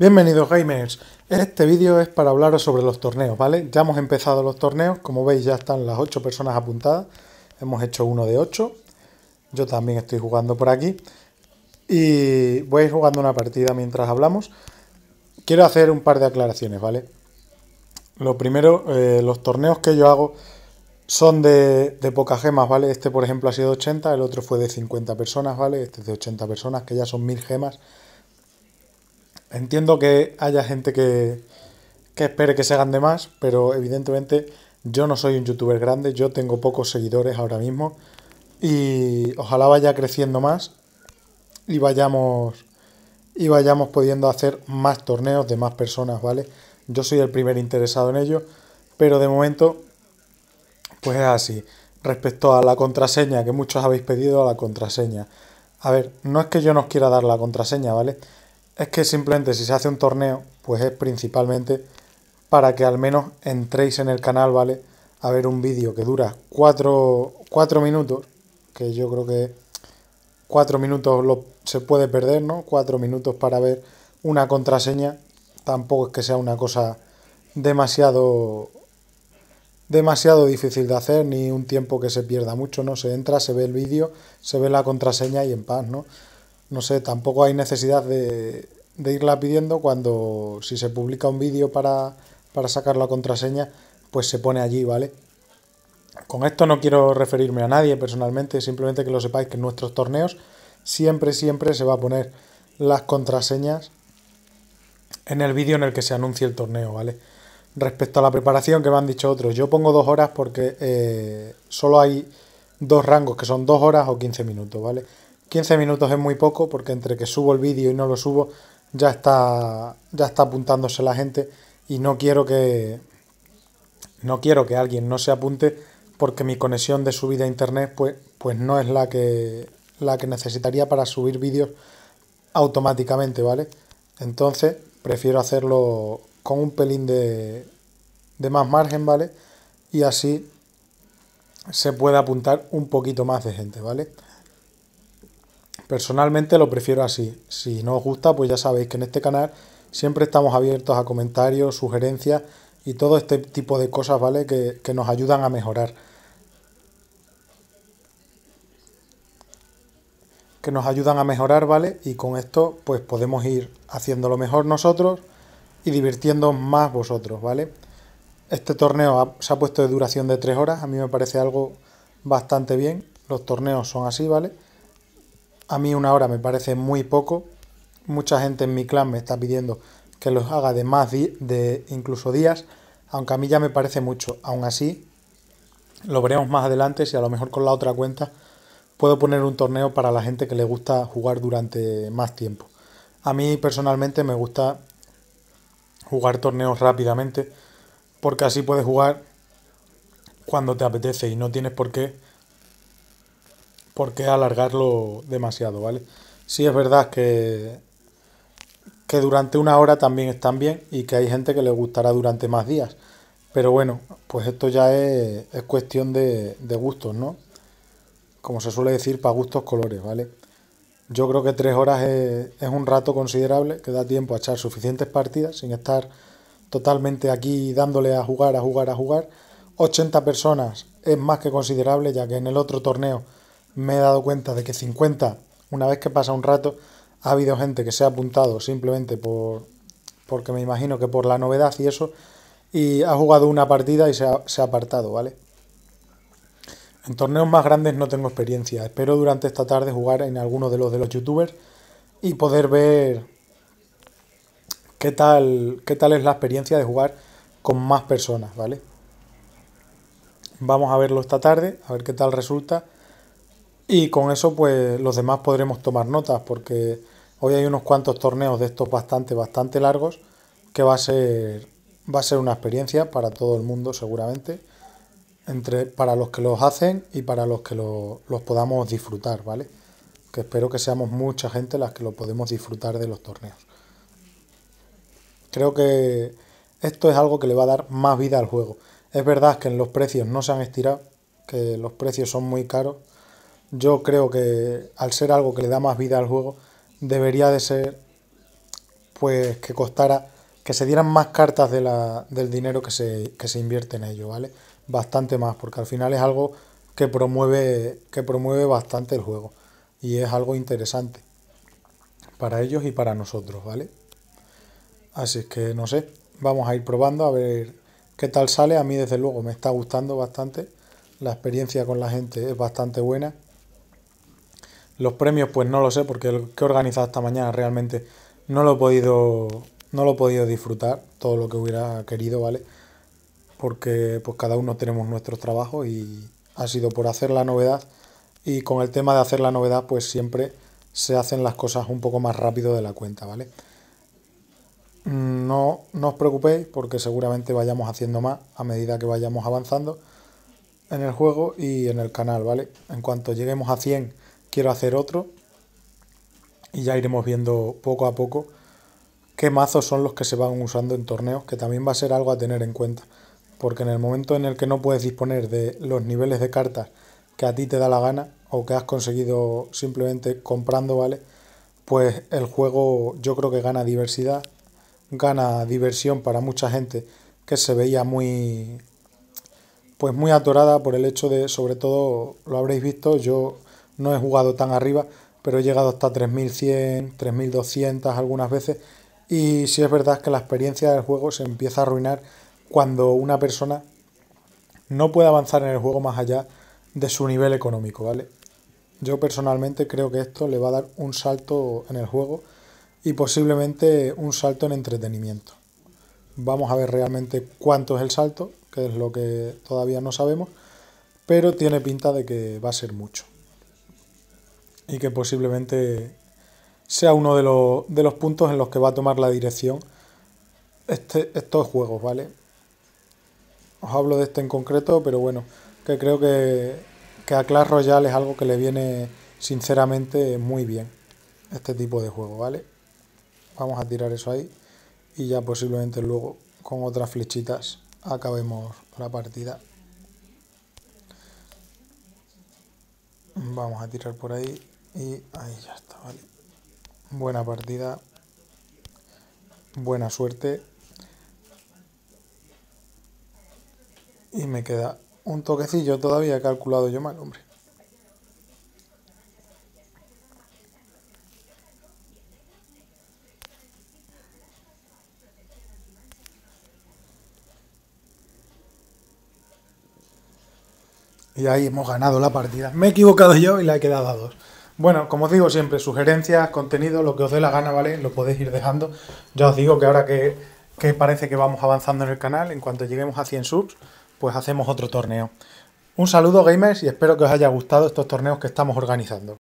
Bienvenidos gamers, este vídeo es para hablaros sobre los torneos, ¿vale? Ya hemos empezado los torneos, como veis ya están las 8 personas apuntadas, hemos hecho uno de 8, yo también estoy jugando por aquí y voy a ir jugando una partida mientras hablamos. Quiero hacer un par de aclaraciones, ¿vale? Lo primero, eh, los torneos que yo hago son de, de pocas gemas, ¿vale? Este por ejemplo ha sido 80, el otro fue de 50 personas, ¿vale? Este de 80 personas, que ya son 1000 gemas Entiendo que haya gente que, que espere que se hagan de más, pero evidentemente yo no soy un youtuber grande, yo tengo pocos seguidores ahora mismo y ojalá vaya creciendo más y vayamos y vayamos pudiendo hacer más torneos de más personas, ¿vale? Yo soy el primer interesado en ello, pero de momento pues es así. Respecto a la contraseña que muchos habéis pedido, a la contraseña. A ver, no es que yo no os quiera dar la contraseña, ¿vale? es que simplemente si se hace un torneo, pues es principalmente para que al menos entréis en el canal, ¿vale? A ver un vídeo que dura 4, minutos, que yo creo que 4 minutos se puede perder, ¿no? 4 minutos para ver una contraseña, tampoco es que sea una cosa demasiado demasiado difícil de hacer ni un tiempo que se pierda mucho, ¿no? Se entra, se ve el vídeo, se ve la contraseña y en paz, ¿no? no sé, tampoco hay necesidad de, irla pidiendo cuando si se publica un vídeo para, sacar la contraseña, pues se pone allí, ¿vale? Con esto no quiero referirme a nadie personalmente, simplemente que lo sepáis que en nuestros torneos siempre, siempre se va a poner las contraseñas en el vídeo en el que se anuncie el torneo, ¿vale? Respecto a la preparación que me han dicho otros, yo pongo dos horas porque eh, solo hay dos rangos, que son dos horas o 15 minutos, ¿vale? 15 minutos es muy poco porque entre que subo el vídeo y no lo subo ya está ya está apuntándose la gente y no quiero que no quiero que alguien no se apunte porque mi conexión de subida a internet pues pues no es la que la que necesitaría para subir vídeos automáticamente, ¿vale? Entonces, prefiero hacerlo con un pelín de, de más margen, ¿vale? Y así se puede apuntar un poquito más de gente, ¿vale? Personalmente lo prefiero así. Si no os gusta, pues ya sabéis que en este canal siempre estamos abiertos a comentarios, sugerencias y todo este tipo de cosas, ¿vale? Que, nos ayudan a mejorar. Que nos ayudan a mejorar, ¿vale? Y con esto, pues podemos ir haciéndolo mejor nosotros y divirtiendo más vosotros, ¿vale? Este torneo se ha puesto de duración de 3 horas, a mí me parece algo bastante bien. Los torneos son así, ¿vale? A mí una hora me parece muy poco. Mucha gente en mi clan me está pidiendo que los haga de más de incluso días, aunque a mí ya me parece mucho. Aún así, lo veremos más adelante si a lo mejor con la otra cuenta puedo poner un torneo para la gente que le gusta jugar durante más tiempo. A mí personalmente me gusta jugar torneos rápidamente porque así puedes jugar cuando te apetece y no tienes por qué por qué alargarlo demasiado, ¿vale? Sí es verdad que, que durante una hora también están bien y que hay gente que le gustará durante más días. Pero bueno, pues esto ya es, cuestión de, gustos, ¿no? Como se suele decir, para gustos colores, ¿vale? Yo creo que tres horas es, es un rato considerable que da tiempo a echar suficientes partidas sin estar totalmente aquí dándole a jugar, a jugar, a jugar. 80 personas es más que considerable, ya que en el otro torneo me he dado cuenta de que 50, una vez que pasa un rato, ha habido gente que se ha apuntado simplemente por, porque me imagino que por la novedad y eso, y ha jugado una partida y se ha, se ha apartado, ¿vale? En torneos más grandes no tengo experiencia. Espero durante esta tarde jugar en alguno de los de los youtubers y poder ver qué tal, qué tal es la experiencia de jugar con más personas, ¿vale? Vamos a verlo esta tarde, a ver qué tal resulta. Y con eso, pues los demás podremos tomar notas, porque hoy hay unos cuantos torneos de estos bastante, bastante largos, que va a ser, va a ser una experiencia para todo el mundo, seguramente, entre, para los que los hacen y para los que los podamos disfrutar, ¿vale? Que espero que seamos mucha gente las que lo podemos disfrutar de los torneos. Creo que esto es algo que le va a dar más vida al juego. Es verdad que en los precios no se han estirado, que los precios son muy caros yo creo que al ser algo que le da más vida al juego, debería de ser pues que costara, que se dieran más cartas del dinero que se, se invierte en ello, ¿vale? Bastante más, porque al final es algo que promueve, que promueve bastante el juego y es algo interesante para ellos y para nosotros, ¿vale? Así que no sé, vamos a ir probando a ver qué tal sale. A mí desde luego me está gustando bastante, la experiencia con la gente es bastante buena. Los premios, pues no lo sé, porque el que he organizado esta mañana realmente no lo he podido. No lo he podido disfrutar todo lo que hubiera querido, ¿vale? Porque pues cada uno tenemos nuestro trabajo y ha sido por hacer la novedad. Y con el tema de hacer la novedad, pues siempre se hacen las cosas un poco más rápido de la cuenta, ¿vale? No, no os preocupéis porque seguramente vayamos haciendo más a medida que vayamos avanzando en el juego y en el canal, ¿vale? En cuanto lleguemos a 100 quiero hacer otro y ya iremos viendo poco a poco qué mazos son los que se van usando en torneos, que también va a ser algo a tener en cuenta, porque en el momento en el que no puedes disponer de los niveles de cartas que a ti te da la gana o que has conseguido simplemente comprando, ¿vale? Pues el juego yo creo que gana diversidad, gana diversión para mucha gente que se veía muy pues muy atorada por el hecho de sobre todo lo habréis visto yo no he jugado tan arriba, pero he llegado hasta 3100, 3200 algunas veces. Y sí es verdad que la experiencia del juego se empieza a arruinar cuando una persona no puede avanzar en el juego más allá de su nivel económico, ¿vale? Yo personalmente creo que esto le va a dar un salto en el juego y posiblemente un salto en entretenimiento. Vamos a ver realmente cuánto es el salto, que es lo que todavía no sabemos, pero tiene pinta de que va a ser mucho y que posiblemente sea uno de, los, puntos en los que va a tomar la dirección este, estos juegos, ¿vale? Os hablo de este en concreto, pero bueno, que creo que, que a Clash Royale es algo que le viene sinceramente muy bien, este tipo de juego, ¿vale? Vamos a tirar eso ahí y ya posiblemente luego con otras flechitas acabemos la partida. Vamos a tirar por ahí. Y ahí ya está, vale. Buena partida. Buena suerte. Y me queda un toquecillo todavía calculado yo mal, hombre. Y ahí hemos ganado la partida. Me he equivocado yo y la he quedado a dos. Bueno, como os digo siempre, sugerencias, contenido, lo que os dé la gana, ¿vale? Lo podéis ir dejando. Ya os digo que ahora que, que parece que vamos avanzando en el canal, en cuanto lleguemos a 100 subs, pues hacemos otro torneo. Un saludo gamers y espero que os haya gustado estos torneos que estamos organizando.